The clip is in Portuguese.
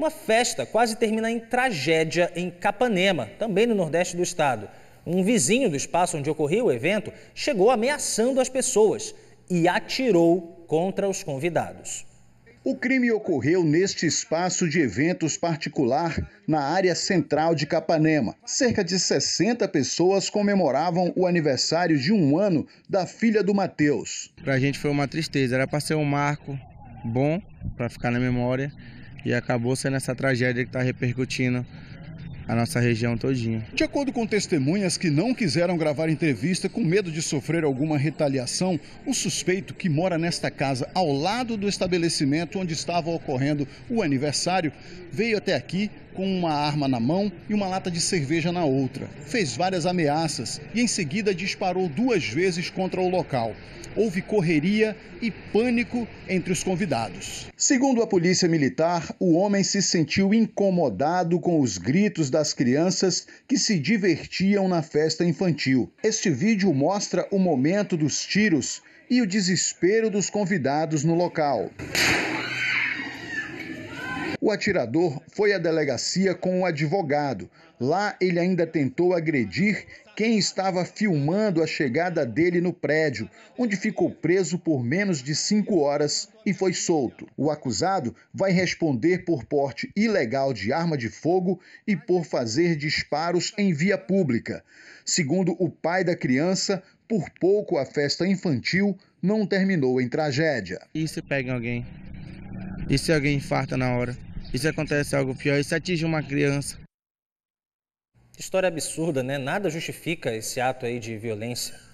uma festa quase termina em tragédia em Capanema, também no nordeste do estado. Um vizinho do espaço onde ocorreu o evento chegou ameaçando as pessoas e atirou contra os convidados. O crime ocorreu neste espaço de eventos particular, na área central de Capanema. Cerca de 60 pessoas comemoravam o aniversário de um ano da filha do Matheus. Para a gente foi uma tristeza, era para ser um marco bom, para ficar na memória, e acabou sendo essa tragédia que está repercutindo a nossa região todinha. De acordo com testemunhas que não quiseram gravar entrevista com medo de sofrer alguma retaliação, o suspeito que mora nesta casa ao lado do estabelecimento onde estava ocorrendo o aniversário veio até aqui com uma arma na mão e uma lata de cerveja na outra. Fez várias ameaças e em seguida disparou duas vezes contra o local. Houve correria e pânico entre os convidados. Segundo a polícia militar, o homem se sentiu incomodado com os gritos da das crianças que se divertiam na festa infantil. Este vídeo mostra o momento dos tiros e o desespero dos convidados no local. O atirador foi à delegacia com o advogado. Lá ele ainda tentou agredir quem estava filmando a chegada dele no prédio, onde ficou preso por menos de cinco horas e foi solto. O acusado vai responder por porte ilegal de arma de fogo e por fazer disparos em via pública. Segundo o pai da criança, por pouco a festa infantil não terminou em tragédia. E se pega alguém? E se alguém infarta na hora? e se acontece algo pior, Isso atinge uma criança. História absurda, né? Nada justifica esse ato aí de violência.